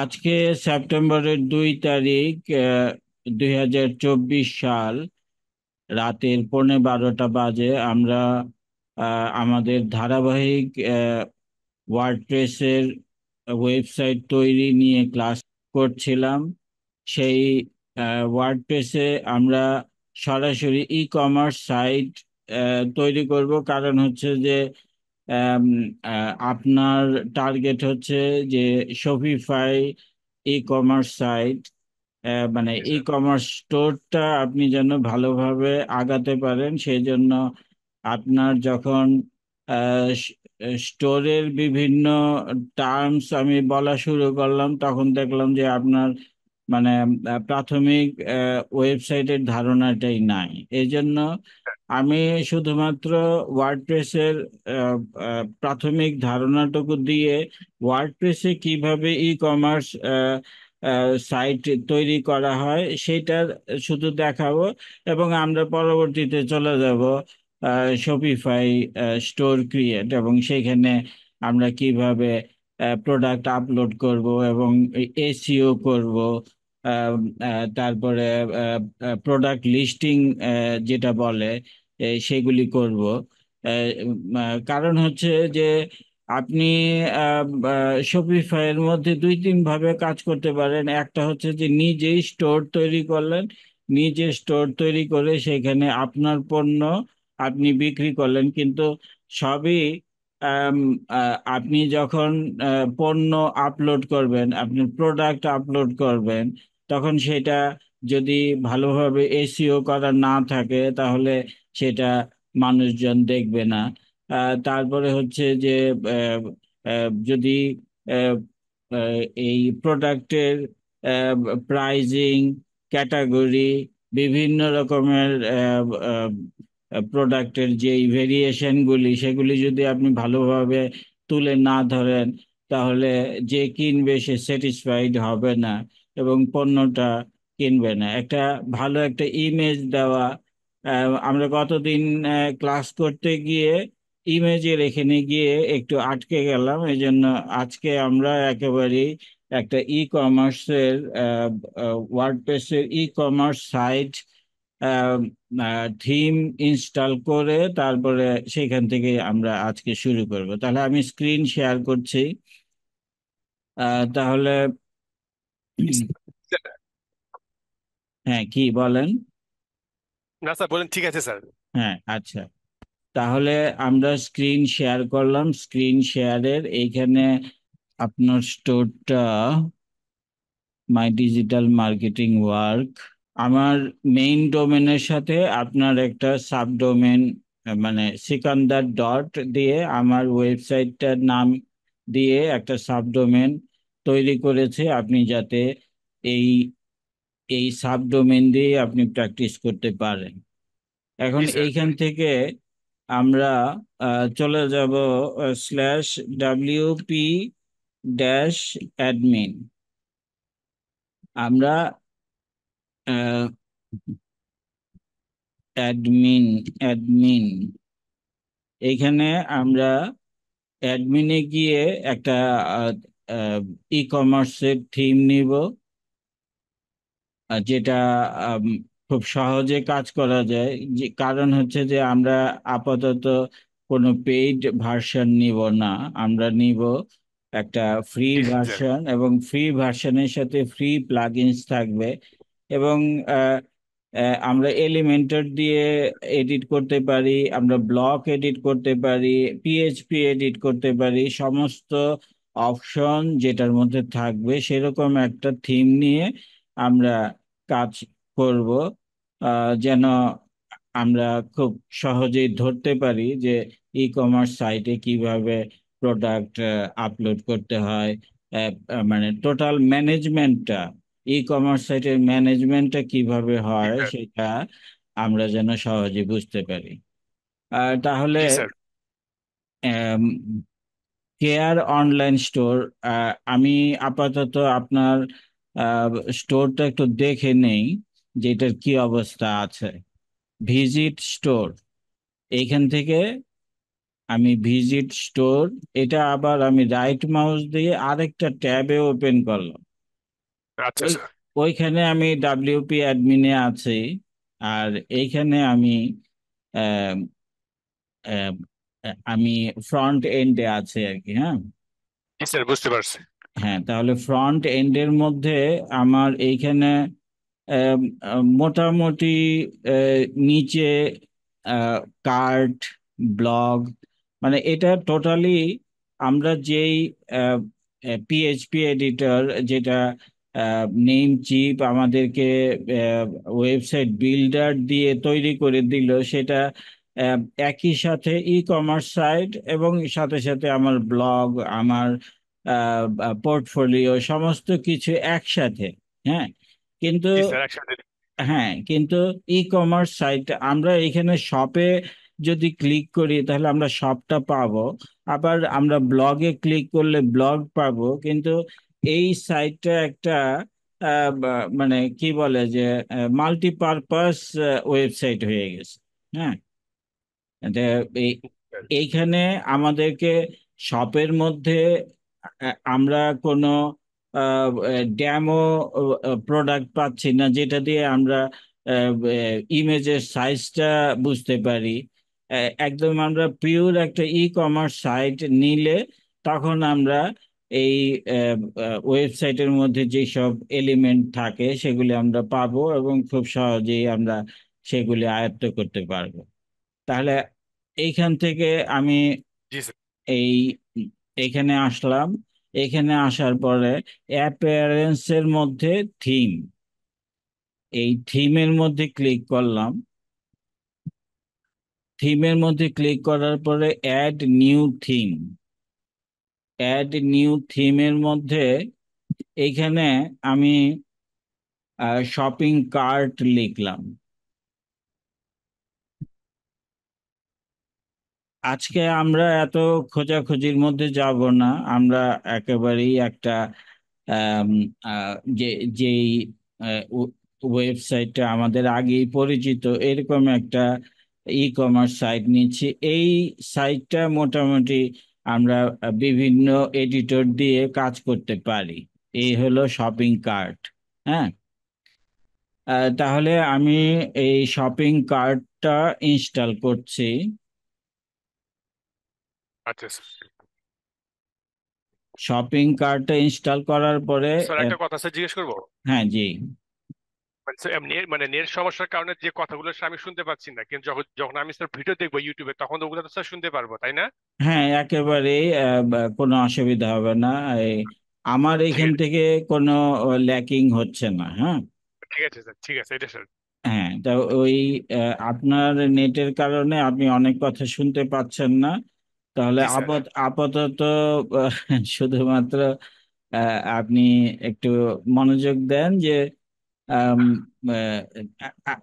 আজকে সেপ্টেম্বরের দুই তারিখ দুই হাজার চব্বিশ সাল রাতের পৌনে বারোটা বাজে আমরা আমাদের ধারাবাহিক ওয়ার্ডপ্রেসের ওয়েবসাইট তৈরি নিয়ে ক্লাস করছিলাম সেই ওয়ার্ডপ্রেসে আমরা সরাসরি ই কমার্স সাইট তৈরি করব কারণ হচ্ছে যে Um, uh, আপনার টার্গেট হচ্ছে যে শপিফাই ই কমার্স সাইট মানে ই কমার্স স্টোরটা আপনি যেন ভালোভাবে আগাতে পারেন সেই জন্য আপনার যখন স্টোরের বিভিন্ন টার্মস আমি বলা শুরু করলাম তখন দেখলাম যে আপনার মানে প্রাথমিক ওয়েবসাইটের ধারণাটাই নাই এই জন্য আমি শুধুমাত্র ওয়ার্ডপ্রেসের প্রাথমিক ধারণাটুকু দিয়ে ওয়ার্ডপ্রেসে কিভাবে ই কমার্স সাইট তৈরি করা হয় সেটা শুধু দেখাবো এবং আমরা পরবর্তীতে চলে যাব শপিফাই স্টোর ক্রিয়েট এবং সেখানে আমরা কিভাবে প্রোডাক্ট আপলোড করব এবং এসিও করব তারপরে প্রোডাক্ট লিস্টিং যেটা বলে সেগুলি করব কারণ হচ্ছে যে আপনি শপিফাইয়ের মধ্যে দুই তিন ভাবে কাজ করতে পারেন একটা হচ্ছে যে নিজেই স্টোর তৈরি করলেন নিজে স্টোর তৈরি করে সেখানে আপনার পণ্য আপনি বিক্রি করলেন কিন্তু সবই আপনি যখন পণ্য আপলোড করবেন আপনি প্রোডাক্ট আপলোড করবেন তখন সেটা যদি ভালোভাবে এসিও করা না থাকে তাহলে সেটা মানুষজন দেখবে না তারপরে হচ্ছে যে যদি এই প্রোডাক্টের প্রাইজিং ক্যাটাগরি বিভিন্ন রকমের প্রোডাক্টের যে ভেরিয়েশনগুলি সেগুলি যদি আপনি ভালোভাবে তুলে না ধরেন তাহলে যে কিনবে সে স্যাটিসফাইড হবে না এবং পণ্যটা কিনবে না একটা ভালো একটা ইমেজ দেওয়া আমরা কতদিন ক্লাস করতে গিয়ে ইমেজের এখানে গিয়ে একটু আটকে গেলাম এই জন্য আজকে আমরা একেবারেই একটা ই কমার্সের ওয়ার্ডপ্রেসের e commerce site theme install করে তারপরে সেখান থেকে আমরা আজকে শুরু করব তাহলে আমি স্ক্রিন শেয়ার করছি তাহলে হ্যাঁ কি বলেন না স্যার বলেন ঠিক আছে স্যার হ্যাঁ আচ্ছা তাহলে আমরা স্ক্রিন শেয়ার করলাম স্ক্রিন শেয়ারের এইখানে আপনার স্টোরটা মাই ডিজিটাল মার্কেটিং ওয়ার্ক আমার মেইন ডোমেনের সাথে আপনার একটা সাব ডোমেন মানে সিকান্দার ডট দিয়ে আমার ওয়েবসাইটটার নাম দিয়ে একটা সাব ডোমেন তৈরি করেছে আপনি যাতে এই এই সাব ডোমেন দিয়ে আপনি প্র্যাকটিস করতে পারেন এখন এইখান থেকে আমরা চলে যাব স্ল্যাশ ডাব্লিউপি ড্যাশ অ্যাডমিন আমরা অ্যাডমিন অ্যাডমিন এখানে আমরা অ্যাডমিনে গিয়ে একটা ই কমার্সের থিম নিব যেটা খুব সহজে কাজ করা যায় যে কারণ হচ্ছে যে আমরা আপাতত কোনো পেইড ভার্সন নিব না আমরা নিব একটা ফ্রি ভার্সন এবং ফ্রি ভার্সনের সাথে ফ্রি প্লাগইনস থাকবে এবং আমরা এলিমেন্টার দিয়ে এডিট করতে পারি আমরা ব্লক এডিট করতে পারি পিএইচপি এডিট করতে পারি সমস্ত অপশন যেটার মধ্যে থাকবে সেরকম একটা থিম নিয়ে আমরা কাজ করব যেন আমরা খুব সহজেই ধরতে পারি যে ই কমার্স সাইটে কিভাবে প্রোডাক্ট আপলোড করতে হয় মানে টোটাল ম্যানেজমেন্টটা ই কমার্স সাইটের ম্যানেজমেন্টটা কিভাবে হয় সেটা আমরা যেন সহজে বুঝতে পারি তাহলে কেয়ার অনলাইন স্টোর আমি আপাতত আপনার স্টোরটা একটু দেখে নেই যে এটার কি অবস্থা আছে ভিজিট স্টোর এইখান থেকে আমি ভিজিট স্টোর এটা আবার আমি রাইট মাউস দিয়ে আরেকটা ট্যাবে ওপেন করলাম আচ্ছা, আচ্ছা। ওইখানে আমি ডাব্লিউপি অ্যাডমিনে আছি আর এইখানে আমি আমি ফ্রন্ট এন্ডে আছে আর কি হ্যাঁ স্যার বুঝতে পারছি হ্যাঁ তাহলে ফ্রন্ট এন্ডের মধ্যে আমার এইখানে মোটামুটি নিচে কার্ট ব্লগ মানে এটা টোটালি আমরা যেই পিএইচপি এডিটর যেটা নেম চিপ আমাদেরকে ওয়েবসাইট বিল্ডার দিয়ে তৈরি করে দিল সেটা একই সাথে ই কমার্স সাইট এবং সাথে সাথে আমার ব্লগ আমার পোর্টফোলিও সমস্ত কিছু একসাথে হ্যাঁ কিন্তু হ্যাঁ কিন্তু ই কমার্স সাইট আমরা এখানে শপে যদি ক্লিক করি তাহলে আমরা শপটা পাবো আবার আমরা ব্লগে ক্লিক করলে ব্লগ পাবো কিন্তু এই সাইটটা একটা মানে কি বলে যে মাল্টিপারপাস ওয়েবসাইট হয়ে গেছে হ্যাঁ এইখানে আমাদেরকে শপের মধ্যে আমরা কোনো ড্যামো প্রোডাক্ট পাচ্ছি না যেটা দিয়ে আমরা ইমেজের সাইজটা বুঝতে পারি একদম আমরা পিওর একটা ই কমার্স সাইট নিলে তখন আমরা এই ওয়েবসাইটের মধ্যে যেসব এলিমেন্ট থাকে সেগুলি আমরা পাবো এবং খুব সহজেই আমরা সেগুলি আয়ত্ত করতে পারবো তাহলে এইখান থেকে আমি এই এখানে আসলাম এখানে আসার পরে অ্যাপিয়ারেন্সের মধ্যে থিম এই থিমের মধ্যে ক্লিক করলাম থিমের মধ্যে ক্লিক করার পরে add new theme add new থিমের মধ্যে এইখানে আমি শপিং কার্ট লিখলাম আজকে আমরা এত খোঁজাখুঁজির মধ্যে যাব না আমরা একেবারেই একটা যে যেই ওয়েবসাইটটা আমাদের আগেই পরিচিত এরকম একটা ই কমার্স সাইট নিচ্ছি এই সাইটটা মোটামুটি আমরা বিভিন্ন এডিটর দিয়ে কাজ করতে পারি এই হলো শপিং কার্ট হ্যাঁ তাহলে আমি এই শপিং কার্টটা ইনস্টল করছি আচ্ছা শপিং কার্ট ইনস্টল করার পরে স্যার একটা কথা স্যার জিজ্ঞেস করবো হ্যাঁ জি মানে, মানে নেট সমস্যার কারণে যে কথাগুলো আমি শুনতে পাচ্ছি না কিন্তু যখন আমি স্যার ভিডিও দেখবো ইউটিউবে তখন ওগুলো তো স্যার শুনতে পারবো তাই না হ্যাঁ একেবারে কোনো অসুবিধা হবে না আমার এখান থেকে কোনো ল্যাকিং হচ্ছে না হ্যাঁ ঠিক আছে স্যার ঠিক আছে এটা স্যার হ্যাঁ তা ওই আপনার নেটের কারণে আপনি অনেক কথা শুনতে পাচ্ছেন না তাহলে আপাত আপাতত শুধুমাত্র আপনি একটু মনোযোগ দেন যে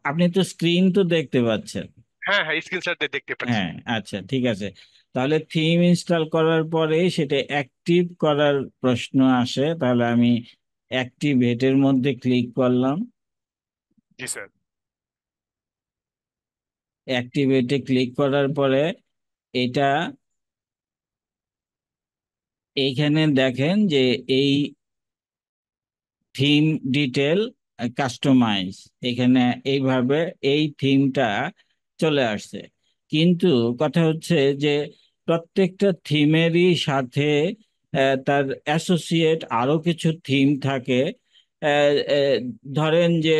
আপনি তো স্ক্রিন তো দেখতে পাচ্ছেন হ্যাঁ হ্যাঁ স্ক্রিন শট দেখতে পাচ্ছি হ্যাঁ আচ্ছা ঠিক আছে তাহলে থিম ইনস্টল করার পরে সেটা অ্যাক্টিভ করার প্রশ্ন আসে তাহলে আমি অ্যাক্টিভেটের মধ্যে ক্লিক করলাম জি স্যার অ্যাক্টিভেটে ক্লিক করার পরে এটা এইখানে দেখেন যে এই থিম ডিটেল কাস্টমাইজ এখানে এইভাবে এই থিমটা চলে আসছে কিন্তু কথা হচ্ছে যে প্রত্যেকটা থিমেরই সাথে তার অ্যাসোসিয়েট আরো কিছু থিম থাকে ধরেন যে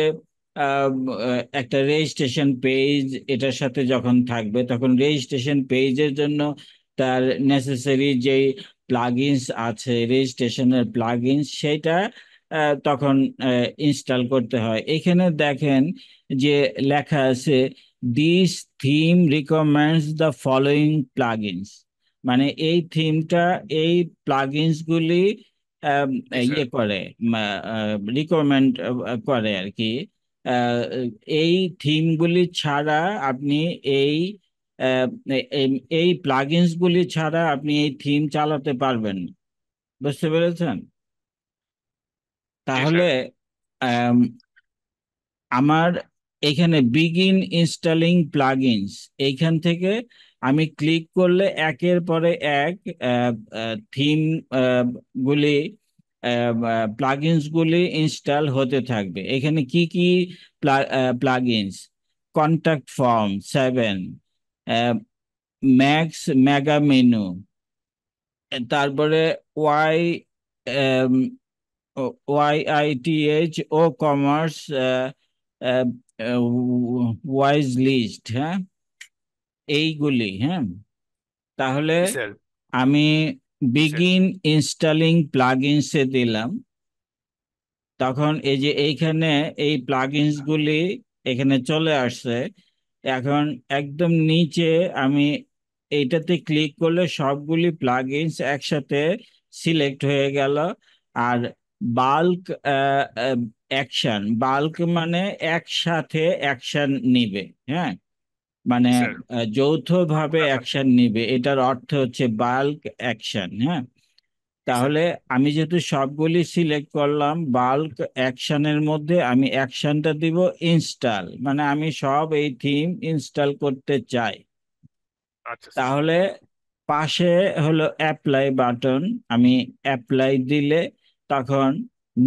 একটা রেজিস্ট্রেশন পেজ এটার সাথে যখন থাকবে তখন রেজিস্ট্রেশন পেজের জন্য তার নেসেসারি যেই প্লাগইনস আছে রেজিস্ট্রেশনের প্লাগইনস সেটা তখন ইনস্টল করতে হয় এখানে দেখেন যে লেখা আছে this theme recommends the following plugins মানে এই থিমটা এই প্লাগইনসগুলি আচ্ছা। ইয়ে করে রিকমেন্ড করে আর কি এই থিমগুলি ছাড়া আপনি এই এই প্লাগিনস গুলি ছাড়া আপনি এই থিম চালাতে পারবেন বুঝতে পেরেছেন তাহলে আমার এখানে বিগিন ইনস্টলিং প্লাগিনস এইখান থেকে আমি ক্লিক করলে একের পরে এক থিম গুলি প্লাগিনস গুলি ইনস্টল হতে থাকবে এখানে কি কি plugins contact form seven max mega menu তারপরে Y Y I T H WooCommerce wishlist হ্যাঁ এইগুলি হ্যাঁ তাহলে আমি বিগিন ইনস্টলিং ইনসে দিলাম তখন এই যে এইখানে এই প্লাগইনস গুলি এখানে চলে আসছে এখন একদম নিচে আমি এইটাতে ক্লিক করলে সবগুলি প্লাগ ইনস একসাথে সিলেক্ট হয়ে গেল আর বাল্ক অ্যাকশন বাল্ক মানে একসাথে অ্যাকশন নিবে হ্যাঁ মানে যৌথভাবে অ্যাকশন হ্যাঁ। নিবে এটার অর্থ হচ্ছে বাল্ক অ্যাকশন হ্যাঁ তাহলে আমি যেহেতু সবগুলি সিলেক্ট করলাম বাল্ক অ্যাকশনের মধ্যে আমি অ্যাকশনটা দিব ইনস্টল মানে আমি সব এই থিম ইনস্টল করতে চাই আচ্ছা, আচ্ছা। তাহলে পাশে হলো অ্যাপ্লাই বাটন আমি অ্যাপ্লাই দিলে তখন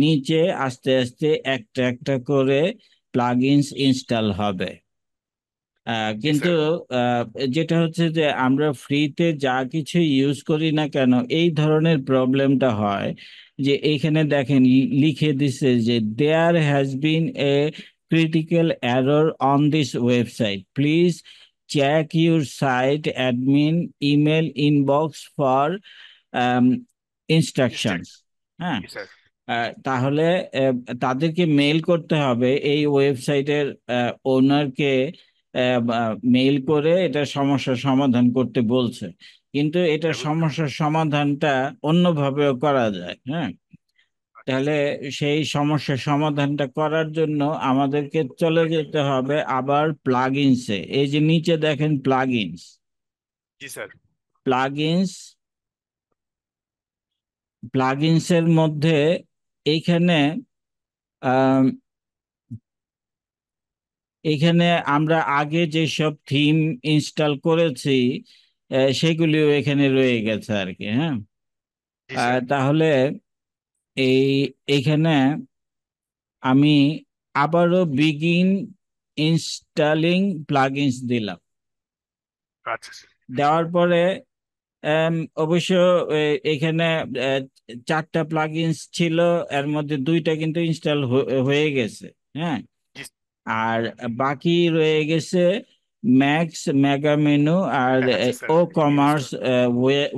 নিচে আস্তে আস্তে একটা একটা করে প্লাগইনস ইনস্টল হবে কিন্তু যেটা হচ্ছে যে আমরা ফ্রিতে যা কিছু ইউজ করি না কেন এই ধরনের প্রবলেমটা হয় যে এইখানে দেখেন লিখে দিছে যে there has been a critical error on this website please check your site admin email inbox for um, হ্যাঁ তাহলে তাদেরকে মেল করতে হবে এই ওয়েবসাইটের ওনারকে মেইল করে এটা সমস্যার সমাধান করতে বলছে কিন্তু এটা সমস্যার সমাধানটা অন্যভাবেও করা যায় হ্যাঁ তাহলে সেই সমস্যার সমাধানটা করার জন্য আমাদেরকে চলে যেতে হবে আবার প্লাগিনসে এই যে নিচে দেখেন প্লাগিনস ইনস জি স্যার মধ্যে এইখানে এখানে আমরা আগে যেসব থিম ইনস্টল করেছি সেগুলিও এখানে রয়ে গেছে আর কি হ্যাঁ তাহলে এই এখানে আমি আবারও বিগিন ইনস্টলিং প্লাগইনস দিলাম আচ্ছা, দেওয়ার পরে অবশ্য এখানে চারটা প্লাগইনস ছিল এর মধ্যে দুইটা কিন্তু ইনস্টল হয়ে গেছে হ্যাঁ আর বাকি রয়ে গেছে ম্যাক্স মেগামেনু আর ও কমার্স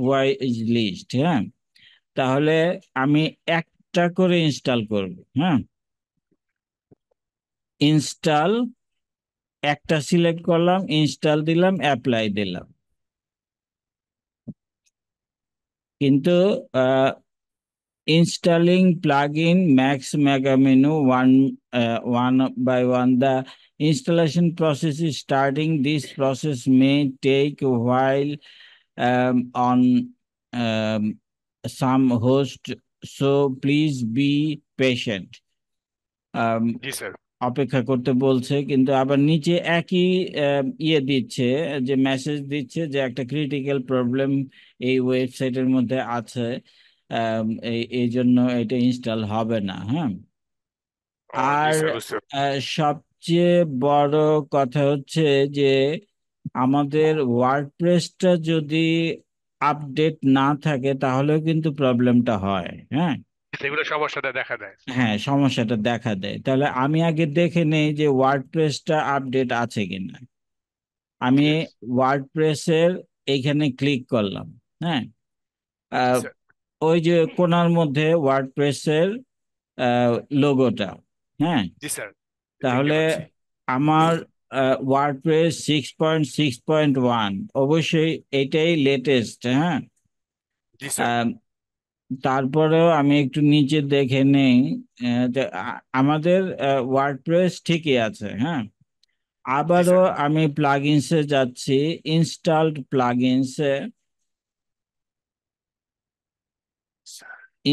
ওয়াইজ লিস্ট হ্যাঁ তাহলে আমি একটা করে ইনস্টল করব হ্যাঁ ইনস্টল একটা সিলেক্ট করলাম ইনস্টল দিলাম অ্যাপ্লাই দিলাম কিন্তু installing plugin Max Mega Menu one uh, one by one. The installation process is starting. This process may take a while um, on um, some host, so please be patient. Um, yes, sir. অপেক্ষা করতে বলছে কিন্তু আবার নিচে একই ইয়ে দিচ্ছে যে মেসেজ দিচ্ছে যে একটা ক্রিটিক্যাল প্রবলেম এই ওয়েবসাইটের মধ্যে আছে এই জন্য এটা ইনস্টল হবে না হ্যাঁ আর সবচেয়ে বড় কথা হচ্ছে যে আমাদের ওয়ার্ডপ্রেসটা যদি আপডেট না থাকে তাহলেও কিন্তু প্রবলেমটা হয় হ্যাঁ সেগুলো সমস্যাটা দেখা দেয় হ্যাঁ সমস্যাটা দেখা দেয় তাহলে আমি আগে দেখে নেই যে ওয়ার্ডপ্রেসটা আপডেট আছে কিনা আমি ওয়ার্ডপ্রেসের এখানে ক্লিক করলাম হ্যাঁ আচ্ছা। ওই যে কোনার মধ্যে এর লোগোটা হ্যাঁ তাহলে আমার WordPress six point six point one অবশ্যই এটাই লেটেস্ট হ্যাঁ তারপরেও আমি একটু নিচে দেখে নেই আমাদের ওয়ার্ডপ্রেস ঠিকই আছে হ্যাঁ আবারও আমি প্লাগিংসে যাচ্ছি ইনস্টলড প্লাগিংসে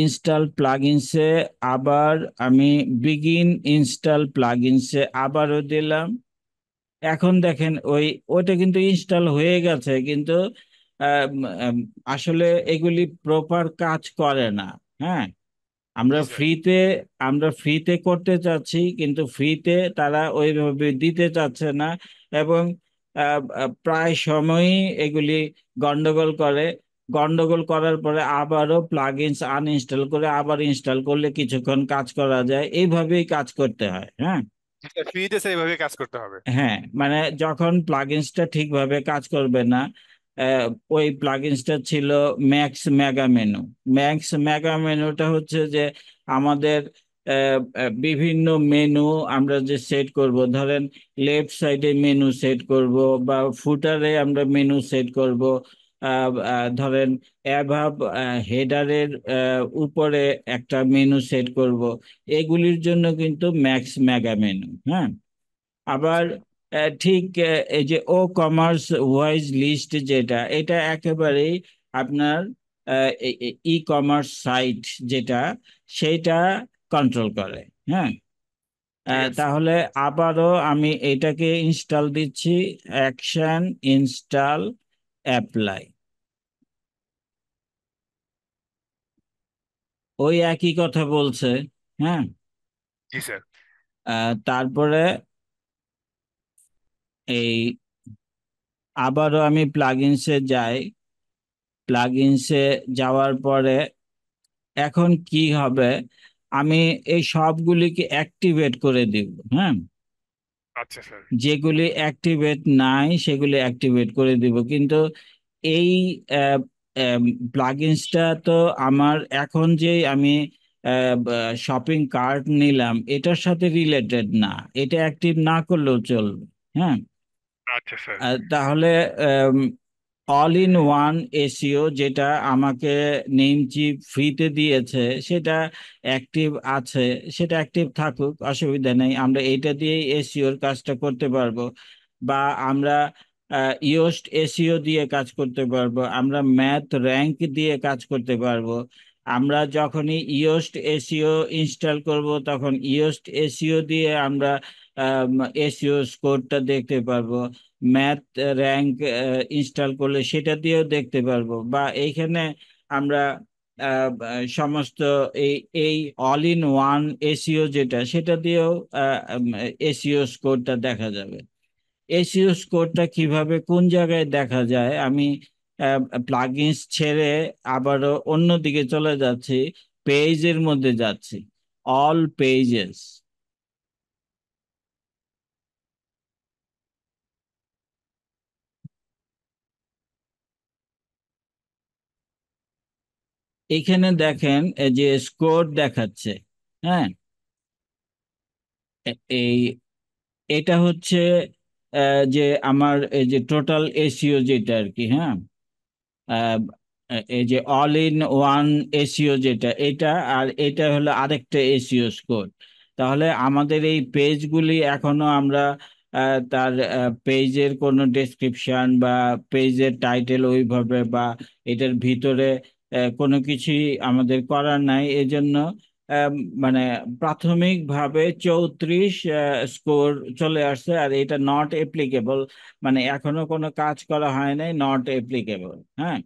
ইনস্টল প্লাগইনসে আবার আমি বিগিন ইনস্টল প্লাগইনসে আবারও দিলাম এখন দেখেন ওই ওটা কিন্তু ইনস্টল হয়ে গেছে কিন্তু আসলে এগুলি প্রপার কাজ করে না হ্যাঁ আমরা ফ্রিতে আমরা ফ্রিতে করতে চাচ্ছি কিন্তু ফ্রিতে তারা ওইভাবে দিতে চাচ্ছে না এবং প্রায় সময়ই এগুলি গন্ডগোল করে গন্ডগোল করার পরে আবারও প্লাগইনস আনইনস্টল করে আবার ইনস্টল করলে কিছুক্ষণ কাজ করা যায় এইভাবেই কাজ করতে হয় হ্যাঁ আচ্ছা, কাজ করতে হবে হ্যাঁ মানে যখন প্লাগইনসটা ঠিকভাবে কাজ করবে না ওই প্লাগইনসটা ছিল max mega menu max mega মেনুটা হচ্ছে যে আমাদের বিভিন্ন মেনু আমরা যে সেট করব ধরেন লেফট সাইডে মেনু সেট করব বা ফুটারে আমরা মেনু সেট করব ধরেন অ্যাভাব হেডারের উপরে একটা মেনু সেট করব এগুলির জন্য কিন্তু ম্যাক্স মেগা মেনু হ্যাঁ আবার ঠিক এই যে ও কমার্স ওয়াইজ লিস্ট যেটা এটা একেবারেই আপনার ই কমার্স সাইট যেটা সেটা কন্ট্রোল করে হ্যাঁ তাহলে আবারও আমি এটাকে ইনস্টল দিচ্ছি অ্যাকশন ইনস্টল অ্যাপ্লাই ওই একই কথা বলছে হ্যাঁ জি স্যার তারপরে এই আবারও আমি প্লাগিনসে যাই প্লাগিনসে যাওয়ার পরে এখন কি হবে আমি এই সবগুলিকে অ্যাক্টিভেট করে দিব হ্যাঁ আচ্ছা যেগুলি অ্যাক্টিভেট নাই সেগুলি অ্যাক্টিভেট করে দিব কিন্তু এই প্লাগিনসটা তো আমার এখন যে আমি শপিং কার্ট নিলাম এটার সাথে রিলেটেড না এটা অ্যাক্টিভ না করলেও চলবে হ্যাঁ আচ্ছা তাহলে অল ইন ওয়ান এসিও যেটা আমাকে নেমচি ফ্রিতে দিয়েছে সেটা অ্যাক্টিভ আছে সেটা অ্যাক্টিভ থাকুক অসুবিধা নেই আমরা এটা দিয়েই এসিওর e কাজটা করতে পারবো বা আমরা ইয়োস্ট এসিও e দিয়ে কাজ করতে পারবো আমরা ম্যাথ র্যাঙ্ক দিয়ে কাজ করতে পারবো আমরা যখনই ইয়োস্ট এসিও ইনস্টল করব তখন ইয়োস্ট এসিও e দিয়ে আমরা এসিও স্কোরটা দেখতে পারবো ম্যাথ র্যাঙ্ক ইনস্টল করলে সেটা দিয়েও দেখতে পারবো বা এইখানে আমরা সমস্ত এই এই অল ইন ওয়ান এসিও যেটা সেটা দিয়েও এসিও স্কোরটা দেখা যাবে এসিও স্কোরটা কিভাবে কোন জায়গায় দেখা যায় আমি প্লাগিনস ছেড়ে আবারও অন্যদিকে চলে যাচ্ছি পেজের মধ্যে যাচ্ছি অল পেজেস এখানে দেখেন এই যে স্কোর দেখাচ্ছে হ্যাঁ এই এটা হচ্ছে যে আমার এই যে টোটাল এসিও যেটা আর কি হ্যাঁ এই যে অল ইন ওয়ান এসিও যেটা এটা আর এটা হলো আরেকটা এসিও স্কোর তাহলে আমাদের এই পেজগুলি এখনো আমরা তার পেজের কোনো ডেসক্রিপশন বা পেজের টাইটেল ওইভাবে বা এটার ভিতরে কোনো কিছুই আমাদের করার নাই এজন্য মানে প্রাথমিকভাবে চৌত্রিশ স্কোর চলে আসছে আর এটা নট এপ্লিকেবল মানে এখনো কোনো কাজ করা হয় নাই নট এপ্লিকেবল হ্যাঁ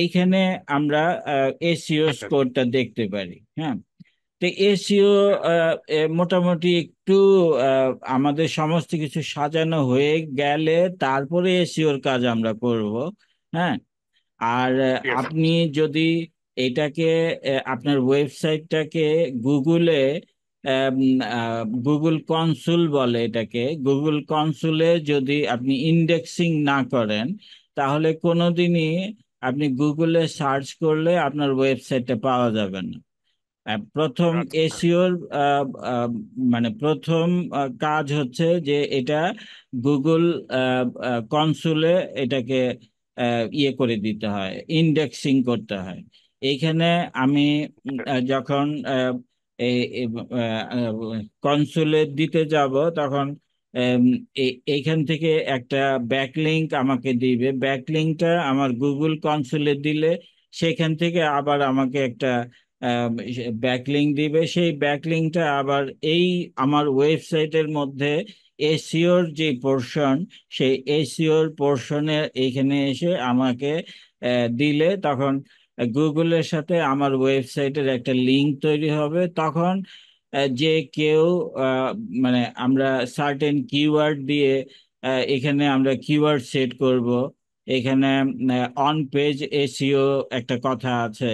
এইখানে আমরা এসিও স্কোরটা দেখতে পারি হ্যাঁ তো এসিও মোটামুটি একটু আমাদের সমস্ত কিছু সাজানো হয়ে গেলে তারপরে এসিওর কাজ আমরা করব হ্যাঁ আর আপনি যদি এটাকে আপনার ওয়েবসাইটটাকে গুগলে গুগল কনসুল বলে এটাকে গুগল কনসুলে যদি আপনি ইন্ডেক্সিং না করেন তাহলে কোনোদিনই আপনি গুগলে সার্চ করলে আপনার ওয়েবসাইটটা পাওয়া যাবে না প্রথম আচ্ছা, আচ্ছা। এসিওর মানে প্রথম কাজ হচ্ছে যে এটা গুগল কনসুলে এটাকে ইয়ে করে দিতে হয় ইন্ডেক্সিং করতে হয় এইখানে আমি যখন কনসোলে দিতে যাব তখন এইখান থেকে একটা ব্যাকলিঙ্ক আমাকে দিবে ব্যাকলিঙ্কটা আমার গুগল কনসোলে দিলে সেখান থেকে আবার আমাকে একটা ব্যাকলিঙ্ক দিবে সেই ব্যাকলিঙ্কটা আবার এই আমার ওয়েবসাইটের মধ্যে এসিওর যে পোর্শন সেই এসিওর পোর্শনে এইখানে এসে আমাকে দিলে তখন গুগলের সাথে আমার ওয়েবসাইটের একটা লিঙ্ক তৈরি হবে তখন যে কেউ মানে আমরা সার্টেন কিওয়ার্ড দিয়ে এখানে আমরা কিওয়ার্ড সেট করব এখানে অন পেজ এসিও একটা কথা আছে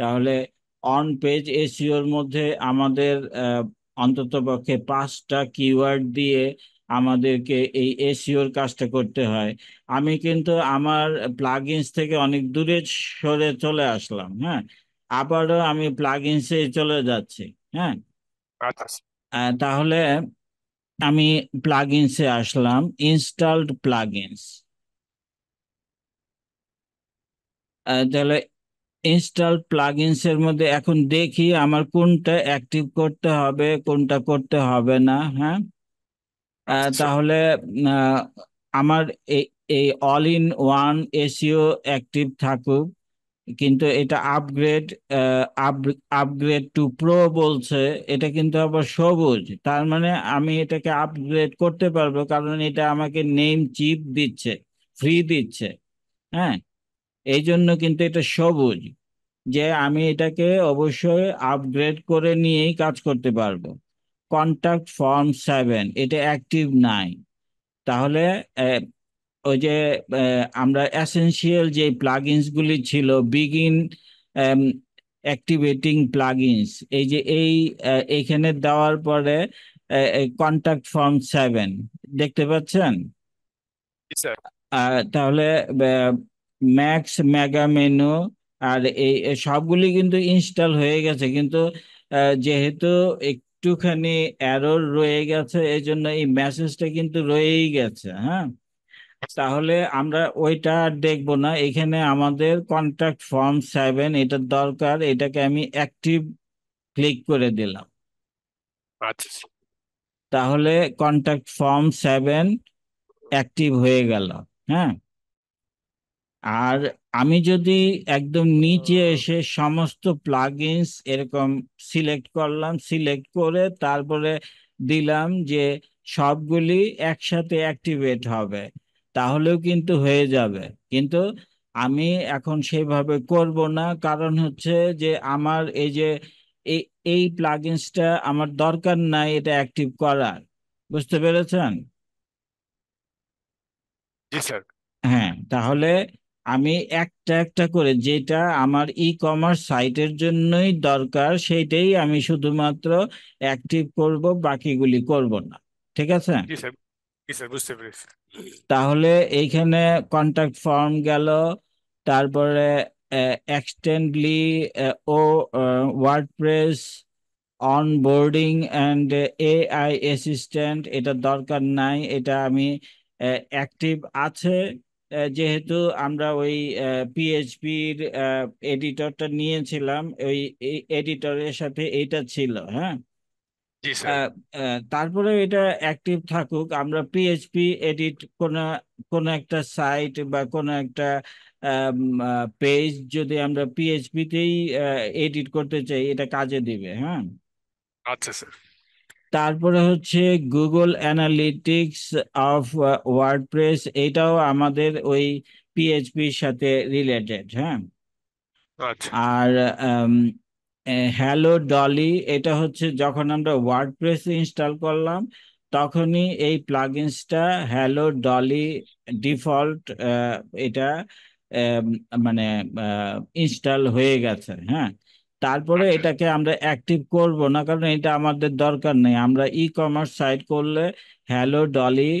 তাহলে অন পেজ এসিওর মধ্যে আমাদের অন্ততপক্ষে পাঁচটা কিওয়ার্ড দিয়ে আমাদেরকে এই এসিওর e কাজটা করতে হয় আমি কিন্তু আমার প্লাগ থেকে অনেক দূরে সরে চলে আসলাম হ্যাঁ আবারও আমি ইনসে চলে যাচ্ছি হ্যাঁ আচ্ছা। তাহলে আমি ইনসে আসলাম ইনস্টলড ইনস তাহলে ইনস্টল প্লাগইনস এর মধ্যে এখন দেখি আমার কোনটা অ্যাক্টিভ করতে হবে কোনটা করতে হবে না হ্যাঁ আচ্ছা। তাহলে আমার এই all in one SEO active থাকুক কিন্তু এটা আপগ্রেড আপগ্রেড টু প্রো বলছে এটা কিন্তু আবার সবুজ তার মানে আমি এটাকে আপগ্রেড করতে পারবো কারণ এটা আমাকে নেম চিপ দিচ্ছে ফ্রি দিচ্ছে হ্যাঁ এই জন্য কিন্তু এটা সবুজ যে আমি এটাকে অবশ্যই আপগ্রেড করে নিয়েই কাজ করতে পারবো কন্ট্যাক্ট ফর্ম সেভেন এটা অ্যাক্টিভ নাই তাহলে ওই যে আমরা অ্যাসেন্সিয়াল যে প্লাগিনসগুলি ছিল বিগিন অ্যাক্টিভেটিং প্লাগিনস এই যে এই এখানে দেওয়ার পরে কন্ট্যাক্ট ফর্ম সেভেন দেখতে পাচ্ছেন তাহলে ম্যাক্স মেগা মেনু আর এই সবগুলি কিন্তু ইনস্টল হয়ে গেছে কিন্তু যেহেতু একটুখানি অ্যারোর রয়ে গেছে এই জন্য এই মেসেজটা কিন্তু রয়েই গেছে হ্যাঁ তাহলে আমরা ওইটা আর দেখবো না এখানে আমাদের কন্ট্যাক্ট ফর্ম সেভেন এটা দরকার এটাকে আমি অ্যাক্টিভ ক্লিক করে দিলাম আচ্ছা। তাহলে কন্ট্যাক্ট ফর্ম সেভেন অ্যাক্টিভ হয়ে গেল হ্যাঁ আর আমি যদি একদম নিচে এসে সমস্ত প্লাগইনস এরকম সিলেক্ট করলাম সিলেক্ট করে তারপরে দিলাম যে সবগুলি একসাথে অ্যাক্টিভেট হবে তাহলেও কিন্তু হয়ে যাবে কিন্তু আমি এখন সেভাবে করব না কারণ হচ্ছে যে আমার এই যে এই প্লাগইনসটা আমার দরকার নাই এটা অ্যাক্টিভ করার বুঝতে পেরেছেন জি স্যার হ্যাঁ তাহলে আমি একটা একটা করে যেটা আমার ই কমার্স সাইটের জন্যই দরকার সেটাই আমি শুধুমাত্র অ্যাক্টিভ করব বাকিগুলি করব না ঠিক আছে তাহলে এইখানে কন্ট্যাক্ট ফর্ম গেল তারপরে এক্সটেন্ডলি ও WordPress boarding and AI assistant এটা দরকার নাই এটা আমি অ্যাক্টিভ আছে যেহেতু আমরা ওই পিএইচপির এডিটরটা নিয়েছিলাম ওই এডিটরের সাথে এটা ছিল হ্যাঁ তারপরে এটা অ্যাক্টিভ থাকুক আমরা পিএইচপি এডিট কোন কোন একটা সাইট বা কোন একটা পেজ যদি আমরা পিএইচপিতেই এডিট করতে চাই এটা কাজে দিবে হ্যাঁ আচ্ছা স্যার তারপরে হচ্ছে গুগল অ্যানালিটিক্স অফ ওয়ার্ডপ্রেস এটাও আমাদের ওই পিএইচপির সাথে রিলেটেড হ্যাঁ আচ্ছা। আর হ্যালো ডলি এটা হচ্ছে যখন আমরা ওয়ার্ডপ্রেস ইনস্টল করলাম তখনই এই প্লাগিনসটা হ্যালো ডলি ডিফল্ট এটা মানে ইনস্টল হয়ে গেছে হ্যাঁ তারপরে আচ্ছা। এটাকে আমরা অ্যাক্টিভ করব না কারণ এটা আমাদের দরকার নেই আমরা ই কমার্স সাইট করলে হ্যালো ডলি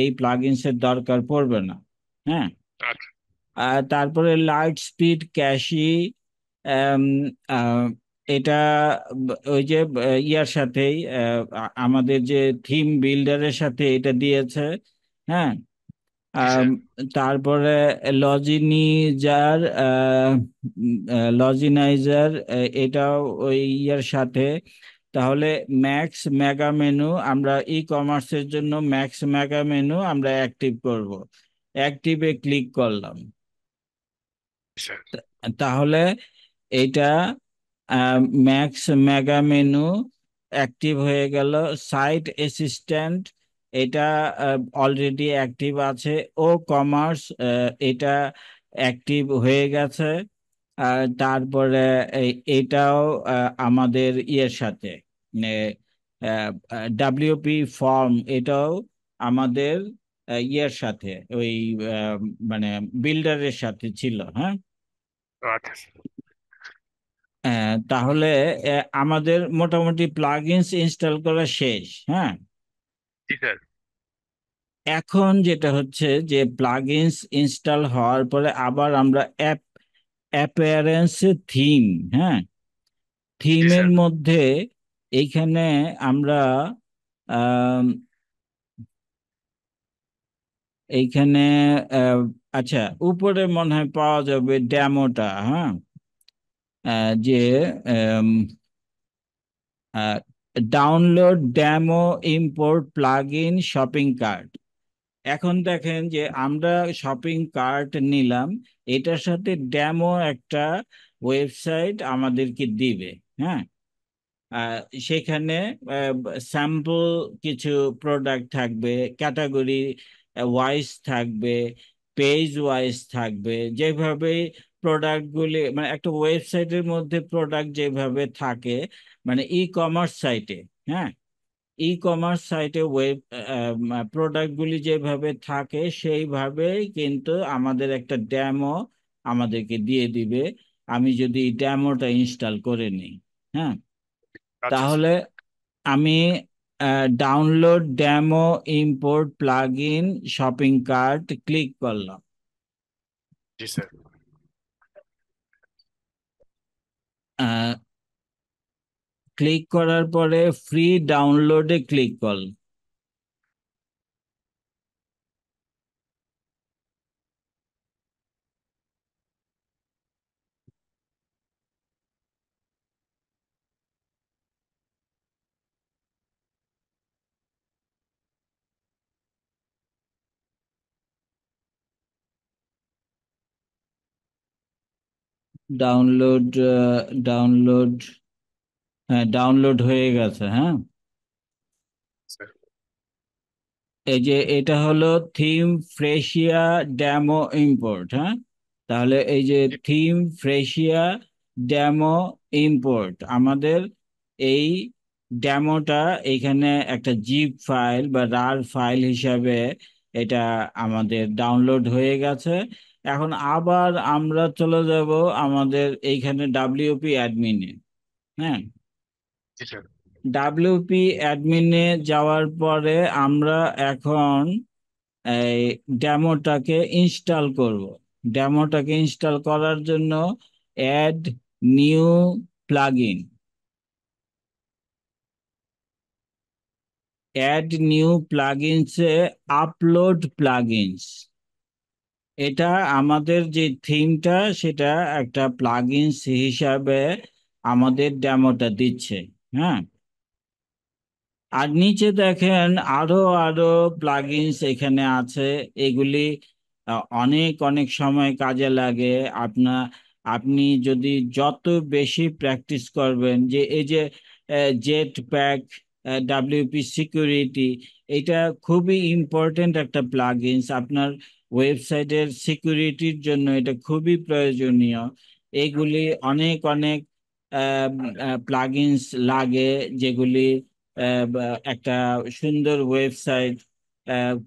এই প্লাগইনস এর দরকার পড়বে না হ্যাঁ আচ্ছা। আর তারপরে লাইট স্পিড ক্যাশি এটা ওই যে ইয়ার সাথেই আমাদের যে থিম বিল্ডারের সাথে এটা দিয়েছে হ্যাঁ তারপরে লজিনিজার লজিনাইজার এটাও ওই ইয়ার সাথে তাহলে ম্যাক্স মেগা মেনু আমরা ই কমার্সের জন্য ম্যাক্স মেগা মেনু আমরা অ্যাক্টিভ করব অ্যাক্টিভে ক্লিক করলাম আচ্ছা। তাহলে এটা ম্যাক্স মেগা মেনু অ্যাক্টিভ হয়ে গেল সাইট অ্যাসিস্ট্যান্ট এটা অলরেডি অ্যাক্টিভ আছে ও কমার্স এটা অ্যাক্টিভ হয়ে গেছে তারপরে এটাও আমাদের ইয়ের সাথে ডাব্লিউপি মানে, ফর্ম এটাও আমাদের ইয়ের সাথে ওই মানে বিল্ডারের সাথে ছিল হ্যাঁ আচ্ছা। তাহলে আমাদের মোটামুটি প্লাগইনস ইনস্টল করা শেষ হ্যাঁ ঠিক আছে এখন যেটা হচ্ছে যে প্লাগইনস ইনস্টল হওয়ার পরে আবার আমরা অ্যাপ অ্যাপিয়ারেন্স থিম হ্যাঁ থিমের মধ্যে এইখানে আমরা এইখানে আচ্ছা উপরে মনে হয় পাওয়া যাবে ড্যামোটা হ্যাঁ যে download demo import plugin shopping cart এখন দেখেন যে আমরা শপিং কার্ট নিলাম এটার সাথে ড্যামো একটা ওয়েবসাইট আমাদেরকে দিবে হ্যাঁ সেখানে স্যাম্পল কিছু প্রোডাক্ট থাকবে ক্যাটাগরি ওয়াইজ থাকবে পেজ ওয়াইজ থাকবে যেভাবে প্রোডাক্টগুলি মানে একটা ওয়েবসাইটের মধ্যে প্রোডাক্ট যেভাবে থাকে মানে ই কমার্স সাইটে হ্যাঁ ই কমার্স সাইটে ওয়েব প্রোডাক্টগুলি যেভাবে থাকে সেইভাবেই কিন্তু আমাদের একটা ড্যামো আমাদেরকে দিয়ে দিবে আমি যদি ড্যামোটা ইনস্টল করে নিই হ্যাঁ আচ্ছা, আচ্ছা। তাহলে আমি download demo import plugin shopping cart click করলাম জি স্যার ক্লিক করার পরে ফ্রি ডাউনলোডে ক্লিক কর ডাউনলোড uh, হ্যাঁ ডাউনলোড হয়ে গেছে হ্যাঁ আচ্ছা। এই যে এটা হলো থিম ফ্রেশিয়া ড্যামো ইম্পোর্ট হ্যাঁ তাহলে এই যে থিম ফ্রেশিয়া ড্যামো ইম্পোর্ট আমাদের এই ড্যামোটা এখানে একটা জিপ ফাইল বা রার ফাইল হিসাবে এটা আমাদের ডাউনলোড হয়ে গেছে এখন আবার আমরা চলে যাব আমাদের এইখানে ডাব্লিউপি অ্যাডমিনে হ্যাঁ ডাব্লিউপি অ্যাডমিনে যাওয়ার পরে আমরা এখন এই ডেমোটাকে ইনস্টল করব ডেমোটাকে ইনস্টল করার জন্য add new plugin add new প্লাগইনসে আপলোড প্লাগইনস এটা আমাদের যে থিমটা সেটা একটা প্লাগইনস হিসাবে আমাদের ডেমোটা দিচ্ছে হ্যাঁ আর নিচে দেখেন আরো আরো প্লাগিনস এখানে আছে এগুলি অনেক অনেক সময় কাজে লাগে আপনার আপনি যদি যত বেশি প্র্যাকটিস করবেন যে এই যে জেট প্যাক ডাব্লিউপি সিকিউরিটি এটা খুবই ইম্পর্টেন্ট একটা প্লাগিনস আপনার ওয়েবসাইটের সিকিউরিটির জন্য এটা খুবই প্রয়োজনীয় এগুলি অনেক অনেক প্লাগিনস আচ্ছা। লাগে যেগুলি একটা সুন্দর ওয়েবসাইট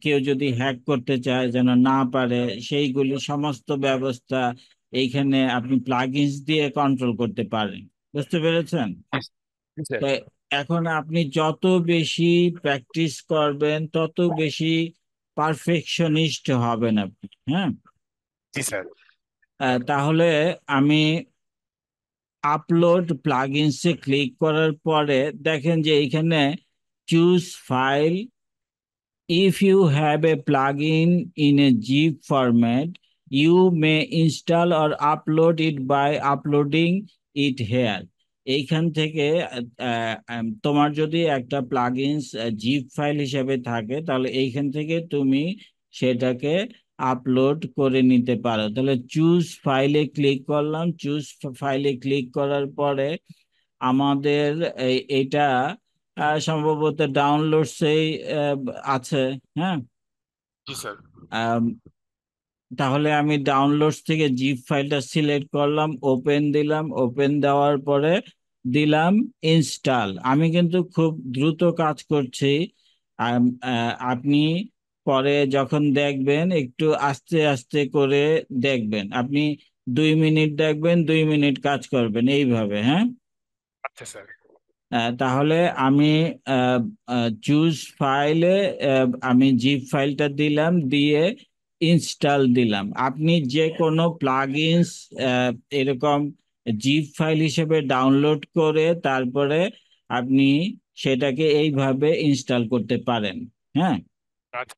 কেউ যদি হ্যাক করতে চায় যেন না পারে সেইগুলি সমস্ত ব্যবস্থা এইখানে আপনি প্লাগিনস দিয়ে কন্ট্রোল করতে পারেন বুঝতে পেরেছেন আচ্ছা। এখন আপনি যত বেশি প্র্যাকটিস করবেন তত বেশি পারফেকশনিস্ট হবেন আপনি হ্যাঁ তাহলে আমি আপলোড প্লাগইনসে ক্লিক করার পরে দেখেন যে এইখানে choose file if you have a plugin in a zip format you may install or upload it by uploading it here এইখান থেকে তোমার যদি একটা ইনস জিপ ফাইল হিসেবে থাকে তাহলে এইখান থেকে তুমি সেটাকে আপলোড করে নিতে পারো তাহলে চুজ ফাইলে ক্লিক করলাম চুজ ফাইলে ক্লিক করার পরে আমাদের এটা সম্ভবত ডাউনলোডসেই আছে হ্যাঁ তাহলে আমি ডাউনলোডস থেকে জিপ ফাইলটা সিলেক্ট করলাম ওপেন দিলাম ওপেন দেওয়ার পরে দিলাম ইনস্টল আমি কিন্তু খুব দ্রুত কাজ করছি আপনি পরে যখন দেখবেন একটু আস্তে আস্তে করে দেখবেন আপনি দুই মিনিট দেখবেন দুই মিনিট কাজ করবেন এইভাবে হ্যাঁ আচ্ছা স্যার তাহলে আমি চুজ ফাইলে আমি জিপ ফাইলটা দিলাম দিয়ে ইনস্টল দিলাম আপনি যে কোনো প্লাগ ইনস এরকম জিপ ফাইল হিসেবে ডাউনলোড করে তারপরে আপনি সেটাকে এইভাবে ইনস্টল করতে পারেন হ্যাঁ আচ্ছা।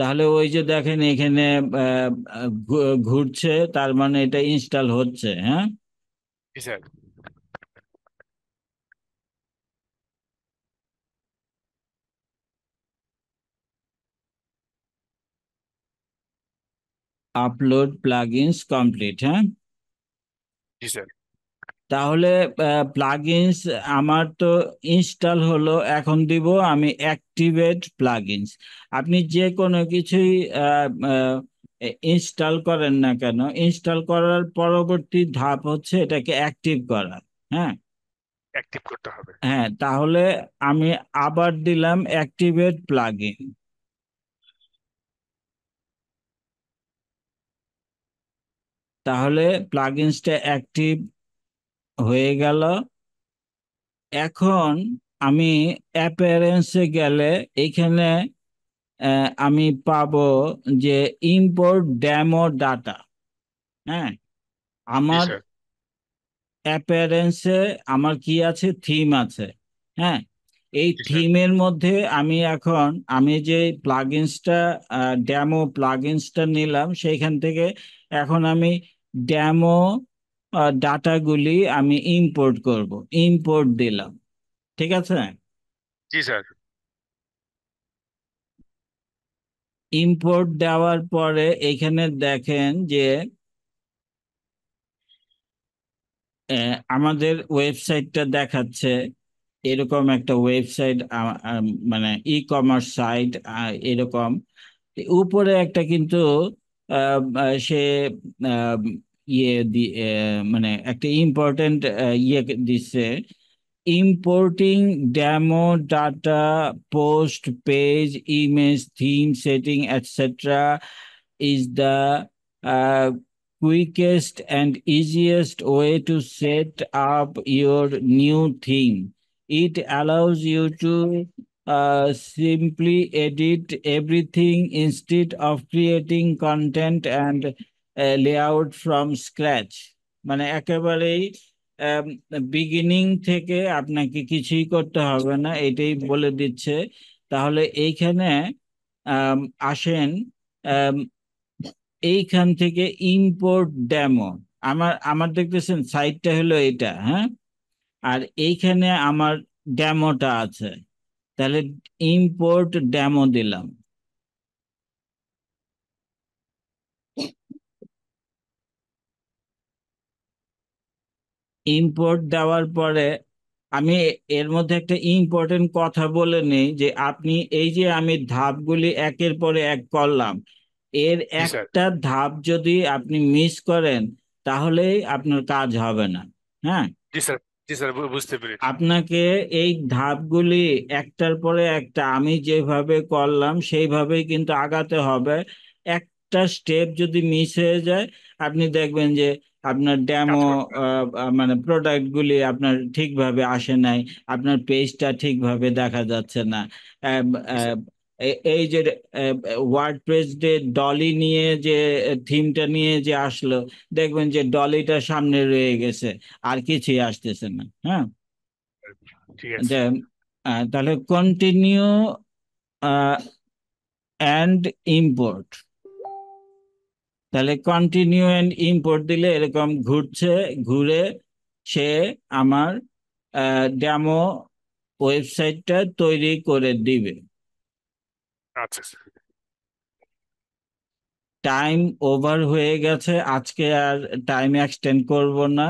তাহলে ওই যে দেখেন এখানে ঘুরছে তার মানে এটা ইনস্টল হচ্ছে হ্যাঁ আপলোড আপলোড ইনস কমপ্লিট হ্যাঁ স্যার তাহলে প্লাগইনস আমার তো ইনস্টল হলো এখন দিব আমি অ্যাক্টিভেট প্লাগইনস আপনি যে কোনো কিছুই ইনস্টল করেন না কেন ইনস্টল করার পরবর্তী ধাপ হচ্ছে এটাকে অ্যাক্টিভ করা হ্যাঁ অ্যাক্টিভ করতে হবে হ্যাঁ তাহলে আমি আবার দিলাম অ্যাক্টিভেট প্লাগইন তাহলে প্লাগইনসটা অ্যাক্টিভ হয়ে গেল এখন আমি অ্যাপিয়ারেন্সে গেলে এখানে আমি পাব যে ইম্পোর্ট ড্যামো ডাটা হ্যাঁ আমার অ্যাপিয়ারেন্সে আমার কি আছে থিম আছে হ্যাঁ এই থিমের মধ্যে আমি এখন আমি যে প্লাগিনসটা ড্যামো প্লাগিনসটা নিলাম সেইখান থেকে এখন আমি ড্যামো ডাটাগুলি আমি ইম্পোর্ট করব ইম্পোর্ট দিলাম ঠিক আছে জি স্যার ইম্পোর্ট দেওয়ার পরে এখানে দেখেন যে আমাদের ওয়েবসাইটটা দেখাচ্ছে এরকম একটা ওয়েবসাইট মানে ই কমার্স সাইট এরকম উপরে একটা কিন্তু সে ইয়ে মানে একটা ইম্পর্টেন্ট ইয়ে দিছে importing demo data, post page, image theme setting, etc. is the uh, quickest and easiest way to set up your new theme. It allows you to uh, simply edit everything instead of creating content and layout from scratch মানে একেবারেই beginning um, থেকে আপনাকে কিছুই করতে হবে না এটাই বলে দিচ্ছে তাহলে এইখানে um, আসেন um, এইখান থেকে ইম্পোর্ট ডেমো আমার আমার দেখতেছেন সাইটটা হলো এটা হ্যাঁ আর এইখানে আমার ড্যামোটা আছে তাহলে ইম্পোর্ট ড্যামো দিলাম ইম্পোর্ট দেওয়ার পরে আমি এর মধ্যে একটা ইম্পর্টেন্ট কথা বলে নিই যে আপনি এই যে আমি ধাপগুলি একের পরে এক করলাম এর একটা ধাপ যদি আপনি মিস করেন তাহলে আপনার কাজ হবে না হ্যাঁ বুঝতে আপনাকে এই ধাপগুলি একটার পরে একটা আমি যেভাবে করলাম সেইভাবেই কিন্তু আগাতে হবে একটা স্টেপ যদি মিস হয়ে যায় আপনি দেখবেন যে আপনার ড্যামো মানে প্রোডাক্ট গুলি আপনার ঠিকভাবে আসে নাই আপনার পেজটা ঠিকভাবে দেখা যাচ্ছে না আচ্ছা। এই যে ওয়ার্ডপ্রেস ডে ডলি নিয়ে যে থিমটা নিয়ে যে আসলো দেখবেন যে ডলিটা সামনে রয়ে গেছে আর কিছুই আসতেছে না হ্যাঁ তাহলে কন্টিনিউ অ্যান্ড ইম্পোর্ট তাহলে কন্টিনিউ অ্যান্ড ইম্পোর্ট দিলে এরকম ঘুরছে ঘুরে সে আমার ডেমো ওয়েবসাইটটা তৈরি করে দিবে টাইম আচ্ছা, ওভার আচ্ছা। হয়ে গেছে আজকে আর টাইম এক্সটেন্ড করব না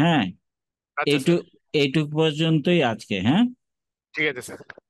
হ্যাঁ আচ্ছা, এইটুক এইটুক পর্যন্তই আজকে হ্যাঁ ঠিক আছে স্যার